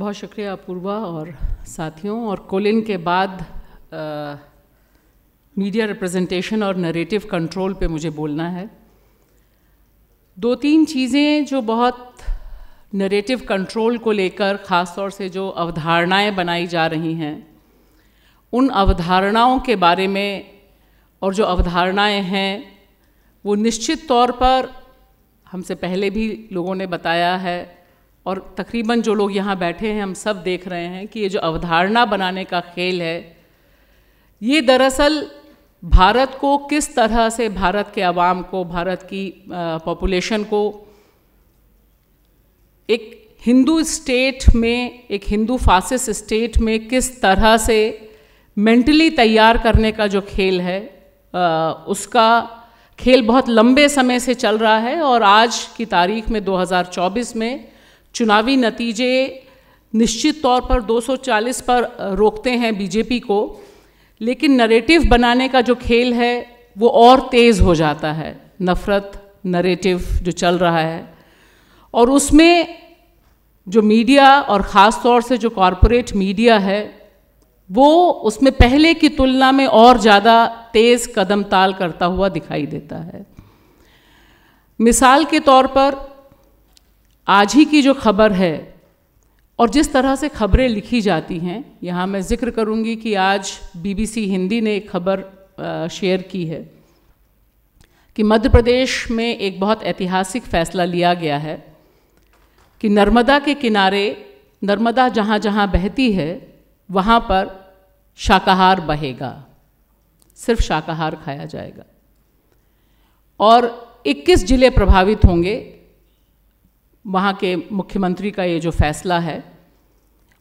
बहुत शुक्रिया अपूर्वा और साथियों और कोलिन के बाद मीडिया रिप्रेजेंटेशन और नरेटिव कंट्रोल पे मुझे बोलना है दो तीन चीज़ें जो बहुत नरेटिव कंट्रोल को लेकर ख़ास तौर से जो अवधारणाएं बनाई जा रही हैं उन अवधारणाओं के बारे में और जो अवधारणाएं हैं वो निश्चित तौर पर हमसे पहले भी लोगों ने बताया है और तकरीबन जो लोग यहाँ बैठे हैं हम सब देख रहे हैं कि ये जो अवधारणा बनाने का खेल है ये दरअसल भारत को किस तरह से भारत के आवाम को भारत की पॉपुलेशन को एक हिंदू स्टेट में एक हिंदू फासिस स्टेट में किस तरह से मेंटली तैयार करने का जो खेल है आ, उसका खेल बहुत लंबे समय से चल रहा है और आज की तारीख में 2024 में चुनावी नतीजे निश्चित तौर पर 240 पर रोकते हैं बीजेपी को लेकिन नरेटिव बनाने का जो खेल है वो और तेज़ हो जाता है नफ़रत नरेटिव जो चल रहा है और उसमें जो मीडिया और ख़ास तौर से जो कॉरपोरेट मीडिया है वो उसमें पहले की तुलना में और ज़्यादा तेज़ कदम ताल करता हुआ दिखाई देता है मिसाल के तौर पर आज ही की जो खबर है और जिस तरह से खबरें लिखी जाती हैं यहाँ मैं ज़िक्र करूँगी कि आज बीबीसी हिंदी ने एक खबर शेयर की है कि मध्य प्रदेश में एक बहुत ऐतिहासिक फैसला लिया गया है कि नर्मदा के किनारे नर्मदा जहाँ जहाँ बहती है वहाँ पर शाकाहार बहेगा सिर्फ शाकाहार खाया जाएगा और 21 ज़िले प्रभावित होंगे वहाँ के मुख्यमंत्री का ये जो फैसला है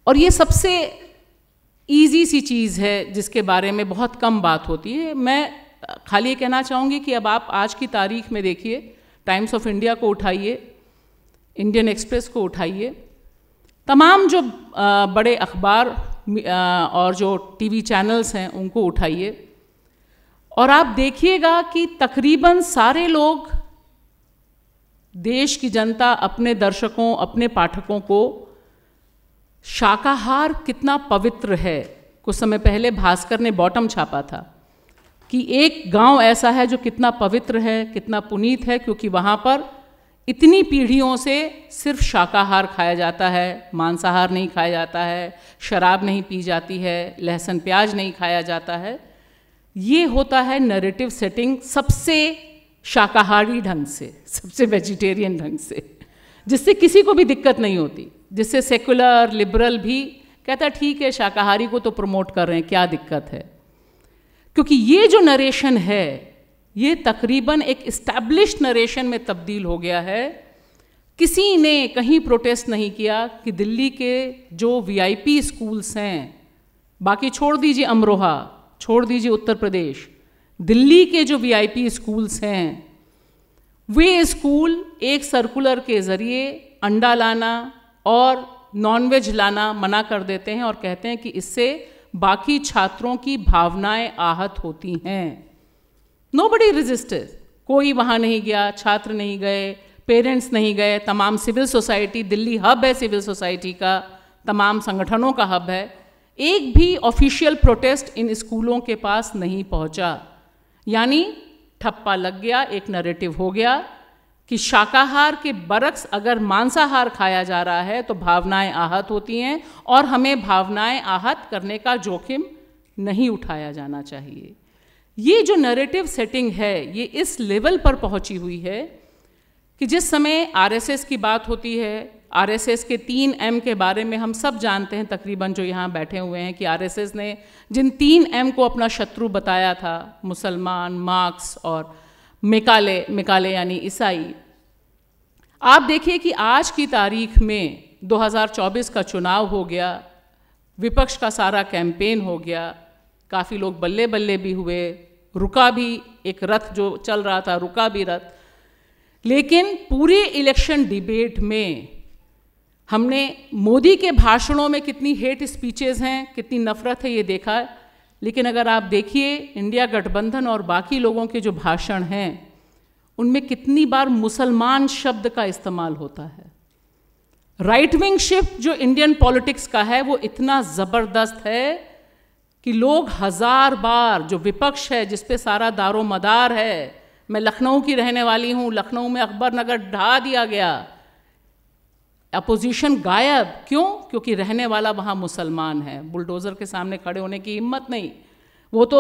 और ये सबसे ईजी सी चीज़ है जिसके बारे में बहुत कम बात होती है मैं खाली ये कहना चाहूँगी कि अब आप आज की तारीख में देखिए टाइम्स ऑफ इंडिया को उठाइए इंडियन एक्सप्रेस को उठाइए तमाम जो बड़े अखबार और जो टीवी चैनल्स हैं उनको उठाइए और आप देखिएगा कि तकरीबन सारे लोग देश की जनता अपने दर्शकों अपने पाठकों को शाकाहार कितना पवित्र है कुछ समय पहले भास्कर ने बॉटम छापा था कि एक गांव ऐसा है जो कितना पवित्र है कितना पुनीत है क्योंकि वहाँ पर इतनी पीढ़ियों से सिर्फ शाकाहार खाया जाता है मांसाहार नहीं खाया जाता है शराब नहीं पी जाती है लहसुन प्याज नहीं खाया जाता है ये होता है नरेटिव सेटिंग सबसे शाकाहारी ढंग से सबसे वेजिटेरियन ढंग से जिससे किसी को भी दिक्कत नहीं होती जिससे सेकुलर लिबरल भी कहता ठीक है शाकाहारी को तो प्रमोट कर रहे हैं क्या दिक्कत है क्योंकि ये जो नरेशन है ये तकरीबन एक इस्टेब्लिश नरेशन में तब्दील हो गया है किसी ने कहीं प्रोटेस्ट नहीं किया कि दिल्ली के जो वीआईपी स्कूल्स हैं बाकी छोड़ दीजिए अमरोहा छोड़ दीजिए उत्तर प्रदेश दिल्ली के जो वीआईपी स्कूल्स हैं वे स्कूल एक सर्कुलर के ज़रिए अंडा लाना और नॉनवेज लाना मना कर देते हैं और कहते हैं कि इससे बाकी छात्रों की भावनाएं आहत होती हैं नो बडी रजिस्टर कोई वहाँ नहीं गया छात्र नहीं गए पेरेंट्स नहीं गए तमाम सिविल सोसाइटी दिल्ली हब है सिविल सोसाइटी का तमाम संगठनों का हब है एक भी ऑफिशियल प्रोटेस्ट इन स्कूलों के पास नहीं पहुँचा यानी ठप्पा लग गया एक नरेटिव हो गया कि शाकाहार के बरक्स अगर मांसाहार खाया जा रहा है तो भावनाएं आहत होती हैं और हमें भावनाएं आहत करने का जोखिम नहीं उठाया जाना चाहिए ये जो नरेटिव सेटिंग है ये इस लेवल पर पहुंची हुई है कि जिस समय आरएसएस की बात होती है आरएसएस के तीन एम के बारे में हम सब जानते हैं तकरीबन जो यहाँ बैठे हुए हैं कि आरएसएस ने जिन तीन एम को अपना शत्रु बताया था मुसलमान मार्क्स और मेकाले मेकाले यानी ईसाई आप देखिए कि आज की तारीख में 2024 का चुनाव हो गया विपक्ष का सारा कैंपेन हो गया काफ़ी लोग बल्ले बल्ले भी हुए रुका भी एक रथ जो चल रहा था रुका भी रथ लेकिन पूरे इलेक्शन डिबेट में हमने मोदी के भाषणों में कितनी हेट स्पीचेस हैं कितनी नफरत है ये देखा लेकिन अगर आप देखिए इंडिया गठबंधन और बाकी लोगों के जो भाषण हैं उनमें कितनी बार मुसलमान शब्द का इस्तेमाल होता है राइट विंग शिफ्ट जो इंडियन पॉलिटिक्स का है वो इतना ज़बरदस्त है कि लोग हज़ार बार जो विपक्ष है जिस पे सारा दारो मदार है मैं लखनऊ की रहने वाली हूँ लखनऊ में अकबर नगर ढा दिया गया अपोजिशन गायब क्यों क्योंकि रहने वाला वहाँ मुसलमान है बुलडोज़र के सामने खड़े होने की हिम्मत नहीं वो तो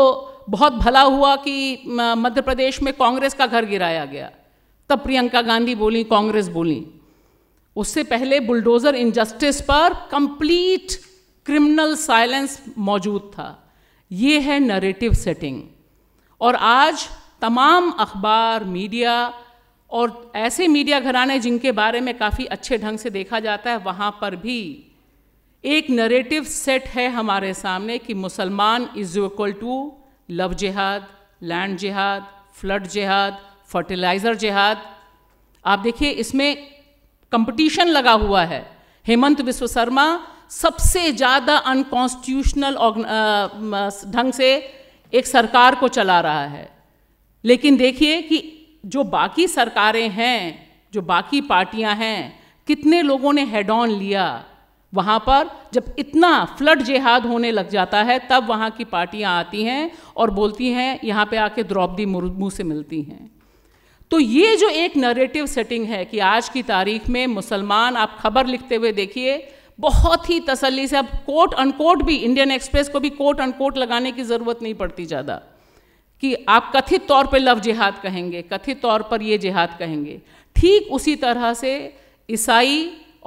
बहुत भला हुआ कि मध्य प्रदेश में कांग्रेस का घर गिराया गया तब प्रियंका गांधी बोली कांग्रेस बोली उससे पहले बुलडोज़र इनजस्टिस पर कंप्लीट क्रिमिनल साइलेंस मौजूद था ये है नरेटिव सेटिंग और आज तमाम अखबार मीडिया और ऐसे मीडिया घराने जिनके बारे में काफ़ी अच्छे ढंग से देखा जाता है वहाँ पर भी एक नरेटिव सेट है हमारे सामने कि मुसलमान इज इक्वल टू लव जिहाद लैंड जिहाद फ्लड जिहाद फर्टिलाइज़र जिहाद आप देखिए इसमें कंपटीशन लगा हुआ है हेमंत विश्व शर्मा सबसे ज़्यादा अनकॉन्स्टिट्यूशनल ढंग से एक सरकार को चला रहा है लेकिन देखिए कि जो बाकी सरकारें हैं जो बाकी पार्टियां हैं कितने लोगों ने हेड ऑन लिया वहाँ पर जब इतना फ्लड जेहाद होने लग जाता है तब वहाँ की पार्टियाँ आती हैं और बोलती हैं यहाँ पे आके द्रौपदी मुर्मू से मिलती हैं तो ये जो एक नरेटिव सेटिंग है कि आज की तारीख में मुसलमान आप खबर लिखते हुए देखिए बहुत ही तसल्ली से अब कोट अनकोट भी इंडियन एक्सप्रेस को भी कोट अनकोट लगाने की ज़रूरत नहीं पड़ती ज़्यादा कि आप कथित तौर पर लव जिहाद कहेंगे कथित तौर पर ये जिहाद कहेंगे ठीक उसी तरह से ईसाई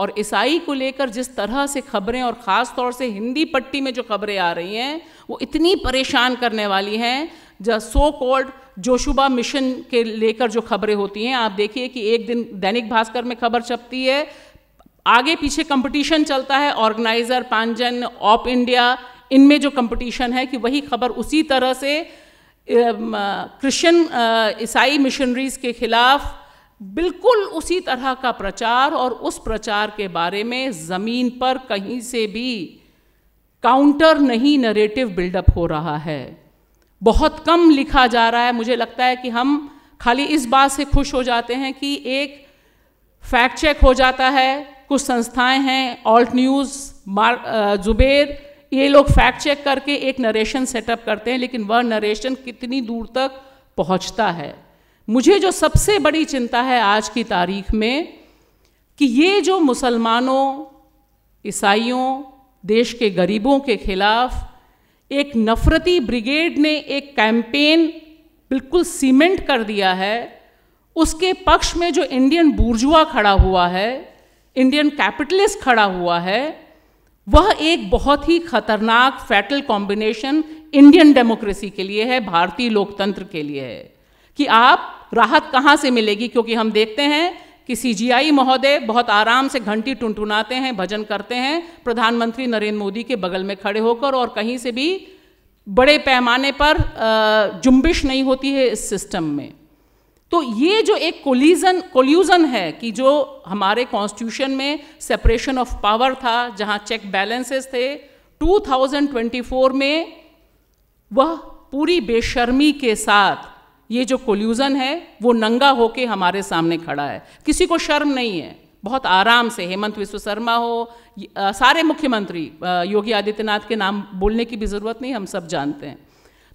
और ईसाई को लेकर जिस तरह से खबरें और ख़ास तौर से हिंदी पट्टी में जो खबरें आ रही हैं वो इतनी परेशान करने वाली हैं जो सो कॉल्ड जोशुबा मिशन के लेकर जो खबरें होती हैं आप देखिए कि एक दिन दैनिक भास्कर में खबर छपती है आगे पीछे कंपटीशन चलता है ऑर्गेनाइज़र पांजन ऑप इंडिया इनमें जो कंपटीशन है कि वही खबर उसी तरह से क्रिश्चियन ईसाई मिशनरीज़ के ख़िलाफ़ बिल्कुल उसी तरह का प्रचार और उस प्रचार के बारे में ज़मीन पर कहीं से भी काउंटर नहीं नरेटिव बिल्डअप हो रहा है बहुत कम लिखा जा रहा है मुझे लगता है कि हम खाली इस बात से खुश हो जाते हैं कि एक फैक्ट चेक हो जाता है कुछ संस्थाएं हैं ऑल्ट न्यूज़ जुबेर ये लोग फैक्ट चेक करके एक नरेशन सेटअप करते हैं लेकिन वह नरेशन कितनी दूर तक पहुंचता है मुझे जो सबसे बड़ी चिंता है आज की तारीख में कि ये जो मुसलमानों ईसाइयों देश के गरीबों के खिलाफ एक नफरती ब्रिगेड ने एक कैंपेन बिल्कुल सीमेंट कर दिया है उसके पक्ष में जो इंडियन बुर्जुआ खड़ा हुआ है इंडियन कैपिटलिस्ट खड़ा हुआ है वह एक बहुत ही खतरनाक फैटल कॉम्बिनेशन इंडियन डेमोक्रेसी के लिए है भारतीय लोकतंत्र के लिए है कि आप राहत कहाँ से मिलेगी क्योंकि हम देखते हैं कि सीजीआई महोदय बहुत आराम से घंटी टुनटुनाते हैं भजन करते हैं प्रधानमंत्री नरेंद्र मोदी के बगल में खड़े होकर और कहीं से भी बड़े पैमाने पर जुम्बिश नहीं होती है इस सिस्टम में तो ये जो एक कोलिजन कोल्यूज़न है कि जो हमारे कॉन्स्टिट्यूशन में सेपरेशन ऑफ पावर था जहां चेक बैलेंसेस थे 2024 में वह पूरी बेशर्मी के साथ ये जो कोल्यूज़न है वो नंगा होके हमारे सामने खड़ा है किसी को शर्म नहीं है बहुत आराम से हेमंत विश्व शर्मा हो सारे मुख्यमंत्री योगी आदित्यनाथ के नाम बोलने की भी ज़रूरत नहीं हम सब जानते हैं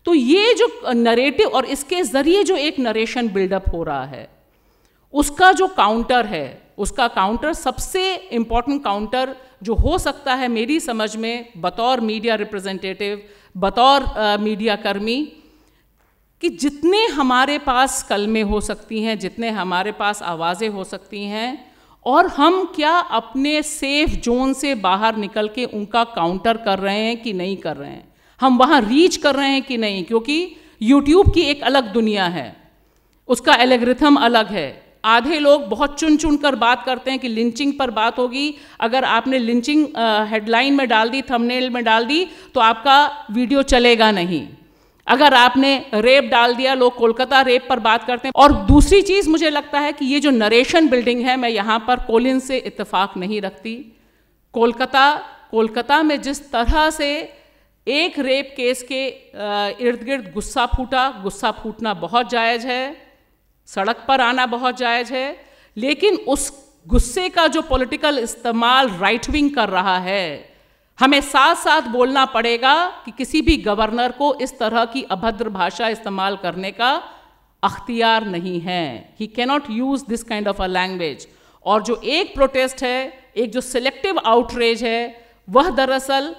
तो ये जो नरेटिव और इसके ज़रिए जो एक नरेशन बिल्डअप हो रहा है उसका जो काउंटर है उसका काउंटर सबसे इंपॉर्टेंट काउंटर जो हो सकता है मेरी समझ में बतौर मीडिया रिप्रेजेंटेटिव बतौर मीडिया कर्मी कि जितने हमारे पास कलमें हो सकती हैं जितने हमारे पास आवाज़ें हो सकती हैं और हम क्या अपने सेफ जोन से बाहर निकल के उनका काउंटर कर रहे हैं कि नहीं कर रहे हैं हम वहाँ रीच कर रहे हैं कि नहीं क्योंकि यूट्यूब की एक अलग दुनिया है उसका एलेग्रिथम अलग है आधे लोग बहुत चुन चुन कर बात करते हैं कि लिंचिंग पर बात होगी अगर आपने लिंचिंग हेडलाइन में डाल दी थंबनेल में डाल दी तो आपका वीडियो चलेगा नहीं अगर आपने रेप डाल दिया लोग कोलकाता रेप पर बात करते हैं और दूसरी चीज़ मुझे लगता है कि ये जो नरेशन बिल्डिंग है मैं यहाँ पर कोलिन से इतफाक़ नहीं रखती कोलकाता कोलकाता में जिस तरह से एक रेप केस के इर्द गिर्द गुस्सा फूटा गुस्सा फूटना बहुत जायज़ है सड़क पर आना बहुत जायज़ है लेकिन उस गुस्से का जो पॉलिटिकल इस्तेमाल राइट विंग कर रहा है हमें साथ साथ बोलना पड़ेगा कि किसी भी गवर्नर को इस तरह की अभद्र भाषा इस्तेमाल करने का अख्तियार नहीं है he cannot use this kind of a language और जो एक प्रोटेस्ट है एक जो सिलेक्टिव आउटरेज है वह दरअसल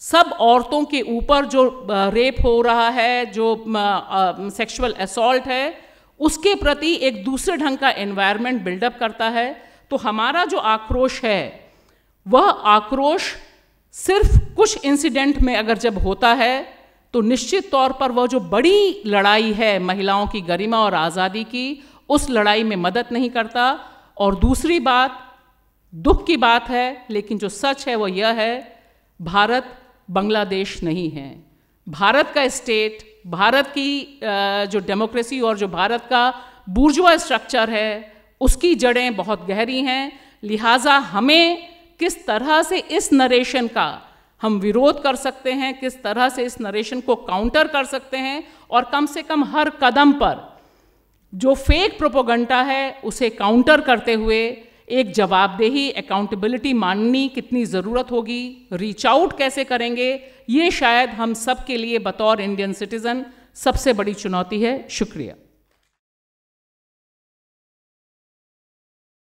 सब औरतों के ऊपर जो रेप हो रहा है जो सेक्सुअल असोल्ट है उसके प्रति एक दूसरे ढंग का एनवायरनमेंट बिल्डअप करता है तो हमारा जो आक्रोश है वह आक्रोश सिर्फ कुछ इंसिडेंट में अगर जब होता है तो निश्चित तौर पर वह जो बड़ी लड़ाई है महिलाओं की गरिमा और आज़ादी की उस लड़ाई में मदद नहीं करता और दूसरी बात दुख की बात है लेकिन जो सच है वह यह है भारत बांग्लादेश नहीं है भारत का स्टेट भारत की जो डेमोक्रेसी और जो भारत का बुर्जुआ स्ट्रक्चर है उसकी जड़ें बहुत गहरी हैं लिहाजा हमें किस तरह से इस नरेशन का हम विरोध कर सकते हैं किस तरह से इस नरेशन को काउंटर कर सकते हैं और कम से कम हर कदम पर जो फेक प्रोपोगंडा है उसे काउंटर करते हुए एक जवाबदेही अकाउंटेबिलिटी माननी कितनी ज़रूरत होगी रीच आउट कैसे करेंगे ये शायद हम सब के लिए बतौर इंडियन सिटीज़न सबसे बड़ी चुनौती है शुक्रिया